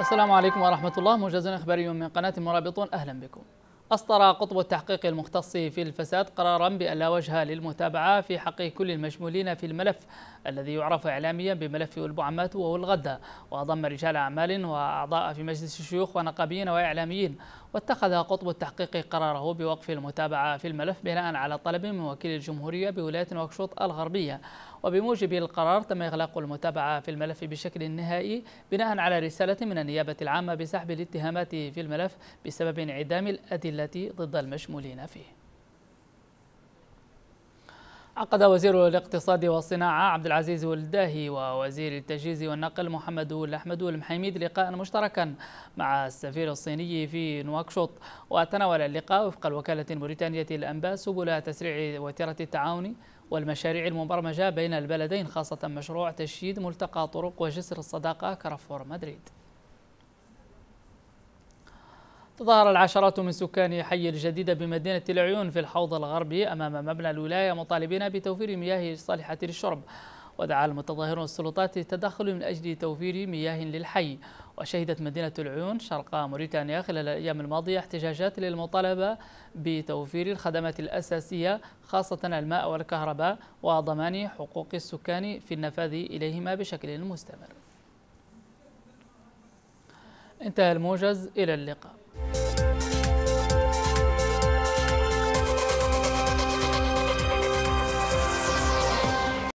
السلام عليكم ورحمة الله مجازنا إخباري من قناة مرابطون أهلا بكم أصدر قطب التحقيق المختص في الفساد قرارا بأن لا وجه للمتابعة في حق كل المشمولين في الملف الذي يعرف إعلاميا بملف البعمات وهو وأضم وضم رجال أعمال وأعضاء في مجلس الشيوخ ونقابيين وإعلاميين واتخذ قطب التحقيق قراره بوقف المتابعة في الملف بناء على طلب من وكيل الجمهورية بولاية نواكشوط الغربية وبموجب القرار تم إغلاق المتابعة في الملف بشكل نهائي بناء على رسالة من النيابة العامة بسحب الاتهامات في الملف بسبب انعدام الأدلة العادلة ضد المشمولين فيه عقد وزير الاقتصاد والصناعة عبد العزيز والداهي ووزير التجهيز والنقل محمد الأحمد المحيميد لقاء مشتركا مع السفير الصيني في نواكشوط وتناول اللقاء وفق الوكالة الموريتانية الأنباء سبل تسريع وتيرة التعاون والمشاريع المبرمجة بين البلدين خاصة مشروع تشييد ملتقى طرق وجسر الصداقة كرفور مدريد تظاهر العشرات من سكان حي الجديدة بمدينة العيون في الحوض الغربي أمام مبنى الولاية مطالبين بتوفير مياه صالحة للشرب ودعا المتظاهرون السلطات للتدخل من أجل توفير مياه للحي وشهدت مدينة العيون شرق موريتانيا خلال الأيام الماضية احتجاجات للمطالبة بتوفير الخدمات الأساسية خاصة الماء والكهرباء وضمان حقوق السكان في النفاذ إليهما بشكل مستمر انتهى الموجز إلى اللقاء